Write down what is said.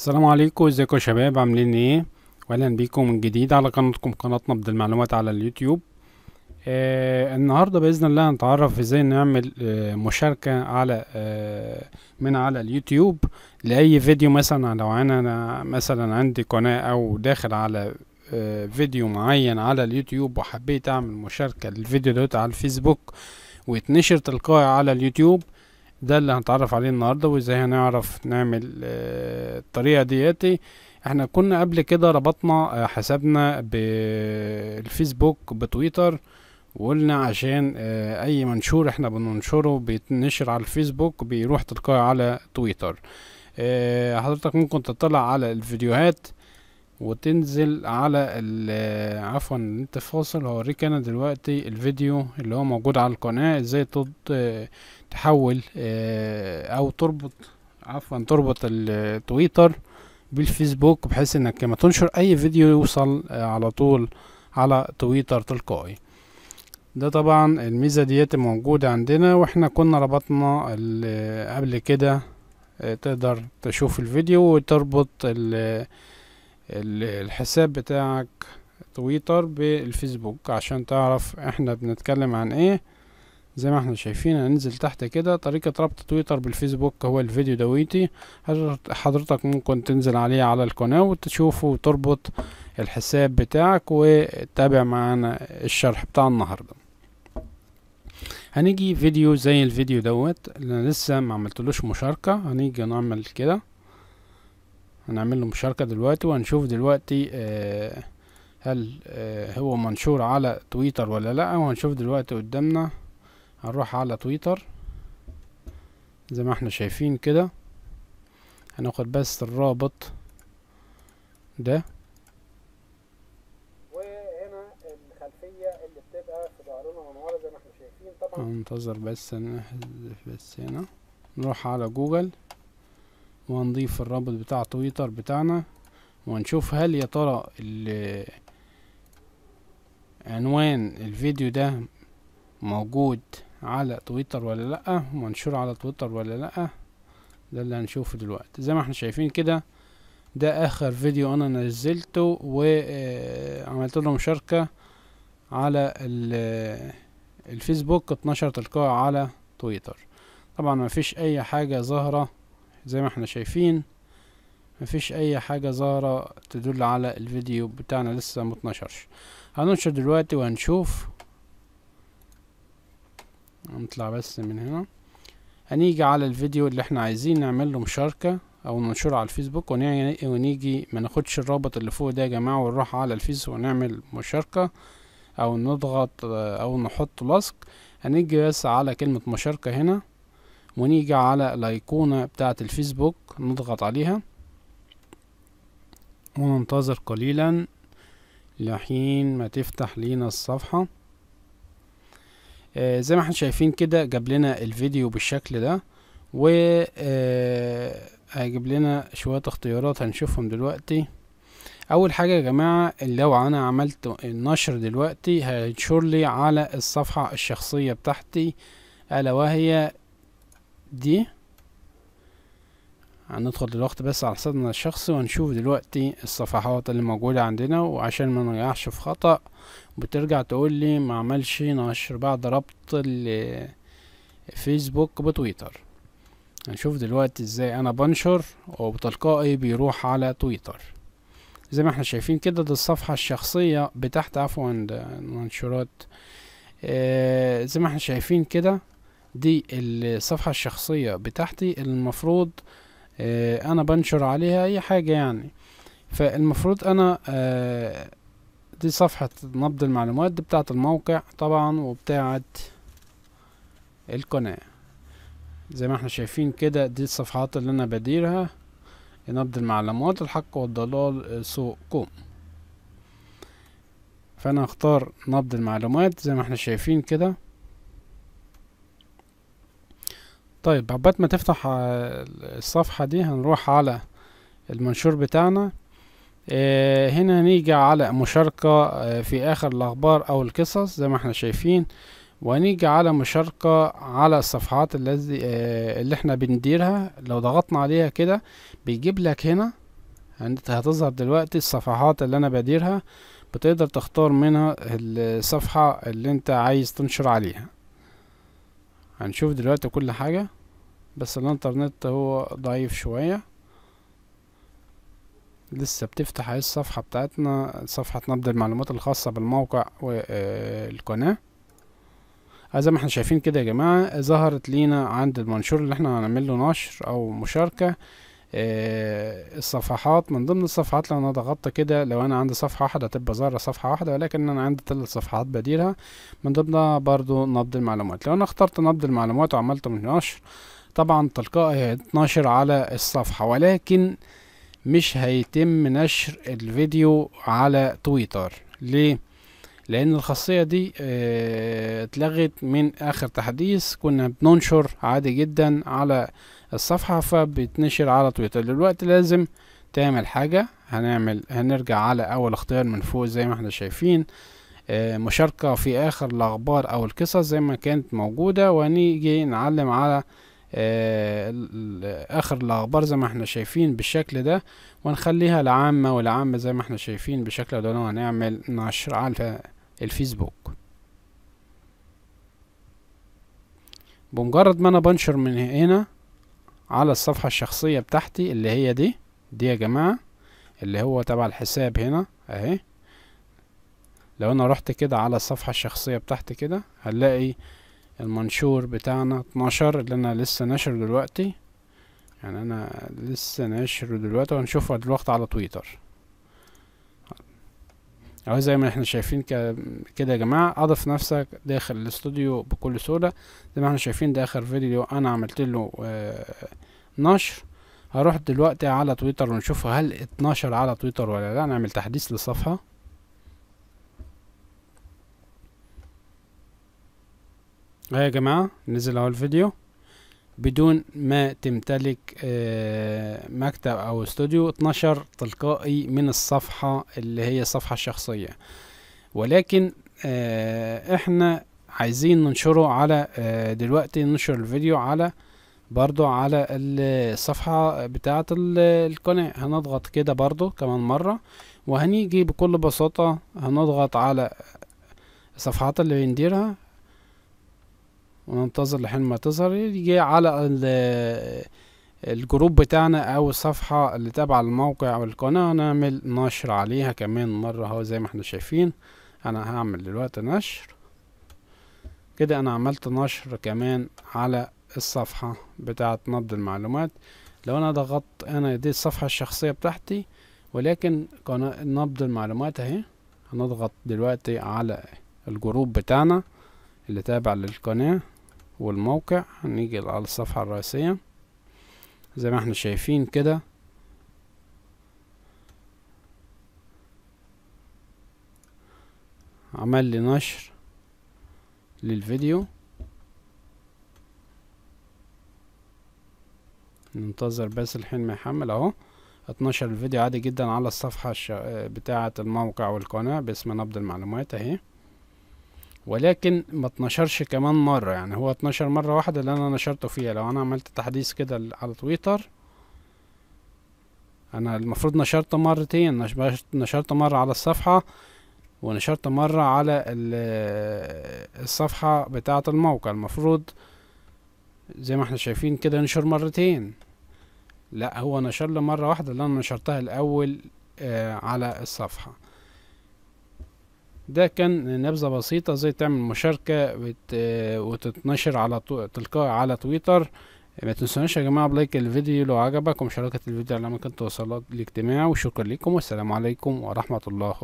السلام عليكم ازيكم يا شباب عاملين ايه واهلا بيكم من جديد على قناتكم قناه نبض المعلومات على اليوتيوب آه النهارده باذن الله هنتعرف ازاي نعمل آه مشاركه على آه من على اليوتيوب لاي فيديو مثلا لو انا مثلا عندي قناه او داخل على آه فيديو معين على اليوتيوب وحبيت اعمل مشاركه للفيديو دوت على الفيسبوك ويتنشر تلقائي على اليوتيوب ده اللي هنتعرف عليه النهاردة وازاي هنعرف نعمل آه، الطريقة دياتي احنا كنا قبل كده ربطنا آه، حسابنا بالفيسبوك بتويتر وقلنا عشان آه، اي منشور احنا بننشره بيتنشر على الفيسبوك بيروح تلقائي على تويتر حضرتك ممكن تطلع على الفيديوهات وتنزل على آه، عفوا انت فاصل هوريك انا دلوقتي الفيديو اللي هو موجود على القناة ازاي آه، تحول آه، او تربط عفوا تربط التويتر بالفيسبوك بحيث انك لما تنشر اي فيديو يوصل على طول على تويتر تلقائي ده طبعا الميزة ديت موجودة عندنا واحنا كنا ربطنا قبل كده تقدر تشوف الفيديو وتربط ال الحساب بتاعك تويتر بالفيسبوك عشان تعرف احنا بنتكلم عن ايه زي ما احنا شايفين هننزل تحت كده طريقة ربط تويتر بالفيسبوك هو الفيديو دويتي حضرتك ممكن تنزل عليه على القناة وتشوفه وتربط الحساب بتاعك وتتابع معانا الشرح بتاع النهاردة هنيجي فيديو زي الفيديو دوت اللي انا لسه ما عملتلوش مشاركة هنيجي نعمل كده هنعمل له مشاركة دلوقتي وهنشوف دلوقتي آه هل آه هو منشور على تويتر ولا لا وهنشوف دلوقتي قدامنا هنروح على تويتر زي ما احنا شايفين كده هناخد بس الرابط ده وهنا الخلفيه اللي بتبقى في ظهرنا منوره زي ما احنا شايفين طبعا هننتظر بس نحذف بس هنا نروح على جوجل وهنضيف الرابط بتاع تويتر بتاعنا وهنشوف هل يا ترى عنوان الفيديو ده موجود على تويتر ولا لا منشور على تويتر ولا لا ده اللي هنشوفه دلوقتي زي ما احنا شايفين كده ده اخر فيديو انا نزلته وعملت آه، له مشاركة على آه، الفيسبوك اتنشر تلقائي على تويتر طبعا مفيش اي حاجة ظاهرة زي ما احنا شايفين مفيش اي حاجة ظاهرة تدل على الفيديو بتاعنا لسه متنشرش هننشر دلوقتي وهنشوف هنطلع بس من هنا هنيجي على الفيديو اللي احنا عايزين نعمله مشاركة او ننشره على الفيسبوك ونيجي ما ناخدش الرابط اللي فوق ده يا جماعة ونروح على الفيس ونعمل مشاركة او نضغط او نحط لصق هنيجي بس على كلمة مشاركة هنا ونيجي على الايقونة بتاعة الفيسبوك نضغط عليها وننتظر قليلا لحين ما تفتح لينا الصفحة آه زي ما احنا شايفين كده جاب لنا الفيديو بالشكل ده و آه، هيجيب لنا شوية اختيارات هنشوفهم دلوقتي اول حاجة يا جماعة لو انا عملت النشر دلوقتي هينشر لي على الصفحة الشخصية بتاعتي الا وهي دي هندخل دلوقتي بس على حسابنا الشخصي وهنشوف دلوقتي الصفحات اللي موجودة عندنا وعشان ما نجحش في خطأ بترجع تقول لي ما عملش نشر بعد ربط فيسبوك بتويتر هنشوف دلوقتي ازاي انا بنشر وبتلقائي بيروح على تويتر زي ما احنا شايفين كده دي الصفحة الشخصية بتاعت عفوا المنشورات اه زي ما احنا شايفين كده دي الصفحة الشخصية بتاعتي المفروض آه، انا بنشر عليها اي حاجة يعني فالمفروض انا آه، دي صفحة نبض المعلومات دي بتاعت الموقع طبعا وبتاعت القناة زي ما احنا شايفين كده دي الصفحات اللي انا بديرها نبض المعلومات الحق والضلال آه، سوء كوم فانا هختار نبض المعلومات زي ما احنا شايفين كده طيب عقبال ما تفتح آه، الصفحة دي هنروح على المنشور بتاعنا آه، هنا هنيجي على مشاركة آه، في آخر الأخبار أو القصص زي ما احنا شايفين وهنيجي على مشاركة على الصفحات اللي احنا بنديرها لو ضغطنا عليها كده بيجيب لك هنا هتظهر دلوقتي الصفحات اللي انا بديرها بتقدر تختار منها الصفحة اللي انت عايز تنشر عليها هنشوف دلوقتي كل حاجة بس الانترنت هو ضعيف شوية لسه بتفتح اهي الصفحة بتاعتنا صفحة نبض المعلومات الخاصة بالموقع والقناة آه، آه، زي ما احنا شايفين كده يا جماعة ظهرت لينا عند المنشور اللي احنا هنعمل له نشر او مشاركة آه، الصفحات من ضمن الصفحات لو انا ضغطت كده لو انا عندي صفحة واحدة هتبقى ظاهرة صفحة واحدة ولكن انا عندي ثلاث صفحات بديلها من ضمنها برضو نبض المعلومات لو انا اخترت نبض المعلومات وعملت من نشر طبعا تلقائي هيتنشر على الصفحة ولكن مش هيتم نشر الفيديو على تويتر ليه لان الخاصية دي آه، اتلغت من اخر تحديث كنا بننشر عادي جدا على الصفحة فبتنشر على تويتر دلوقتي لازم تعمل حاجة هنعمل هنرجع على اول اختيار من فوق زي ما احنا شايفين آه، مشاركة في آخر الأخبار أو القصص زي ما كانت موجودة وهنيجي نعلم على آه، آخر الأخبار زي ما احنا شايفين بالشكل ده ونخليها العامة والعامة زي ما احنا شايفين بشكل ده هنعمل نشر على الفيسبوك بمجرد ما انا بنشر من هنا على الصفحة الشخصية بتاعتي اللي هي دي دي يا جماعة اللي هو تبع الحساب هنا اهي لو انا رحت كده على الصفحة الشخصية بتاعتي كده هنلاقي المنشور بتاعنا اتناشر اللي انا لسه نشر دلوقتي يعني انا لسه ناشره دلوقتي وهنشوفها دلوقتي على تويتر اهو زي ما احنا شايفين كده يا جماعه اضف نفسك داخل الاستوديو بكل سهوله زي ما احنا شايفين ده اخر فيديو انا عملت له آه، نشر هروح دلوقتي على تويتر ونشوف هل اتنشر على تويتر ولا لا نعمل تحديث للصفحه اهي يا جماعه نزل اهو الفيديو بدون ما تمتلك آه، مكتب او استوديو اتنشر تلقائي من الصفحة اللي هي الصفحة الشخصية ولكن آه، احنا عايزين ننشره على آه، دلوقتي ننشر الفيديو على برضو على الصفحة بتاعة القناة هنضغط كده برضو كمان مرة وهنيجي بكل بساطة هنضغط على الصفحات اللي بنديرها وننتظر لحين ما تظهر يجي على الجروب بتاعنا او الصفحة اللي تابعة الموقع او القناة نعمل نشر عليها كمان مرة اهو زي ما احنا شايفين انا هعمل دلوقتي نشر كده انا عملت نشر كمان على الصفحة بتاعة نبض المعلومات لو انا ضغطت انا دي الصفحة الشخصية بتاعتي ولكن قناة نبض المعلومات اهي هنضغط دلوقتي على الجروب بتاعنا اللي تابع للقناة والموقع نيجي على الصفحة الرئيسية زي ما احنا شايفين كده عمل لي نشر للفيديو ننتظر بس الحين ما يحمل اهو اتنشر الفيديو عادي جدا على الصفحة بتاعة الموقع والقناة باسم نبض المعلومات اهي ولكن ما اتنشرش كمان مرة يعني هو اتنشر مرة واحدة اللي انا نشرته فيها لو انا عملت تحديث كده على تويتر انا المفروض نشرته مرتين نشرته مرة على الصفحة ونشرت مرة على الصفحة بتاعة الموقع المفروض زي ما احنا شايفين كده نشر مرتين لا هو نشر له مرة واحدة اللي انا نشرتها الاول آه، على الصفحة ده كان نبذة بسيطة ازاي تعمل مشاركة وتتنشر على تلقائي على تويتر ما تنسوناش يا جماعة بلايك الفيديو لو عجبك ومشاركة الفيديو على ممكن توصلك الاجتماع وشكرا لكم والسلام عليكم ورحمة الله